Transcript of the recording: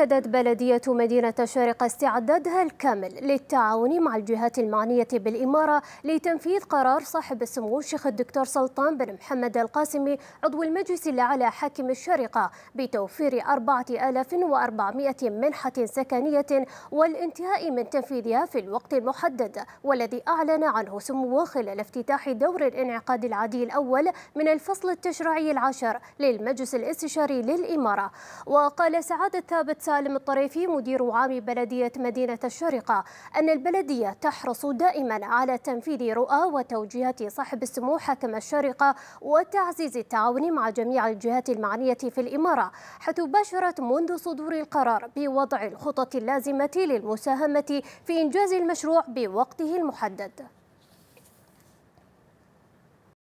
أكدت بلدية مدينة الشارقة استعدادها الكامل للتعاون مع الجهات المعنية بالإمارة لتنفيذ قرار صاحب السمو الشيخ الدكتور سلطان بن محمد القاسمي عضو المجلس الأعلى حاكم الشارقة بتوفير 4400 منحة سكنية والانتهاء من تنفيذها في الوقت المحدد والذي أعلن عنه سموه خلال افتتاح دور الانعقاد العادي الأول من الفصل التشريعي العاشر للمجلس الاستشاري للإمارة وقال سعادة ثابت سالم الطريفي مدير عام بلدية مدينة الشارقة أن البلدية تحرص دائما على تنفيذ رؤى وتوجيهات صاحب السمو حكم الشارقة وتعزيز التعاون مع جميع الجهات المعنية في الإمارة حيث باشرت منذ صدور القرار بوضع الخطط اللازمة للمساهمة في إنجاز المشروع بوقته المحدد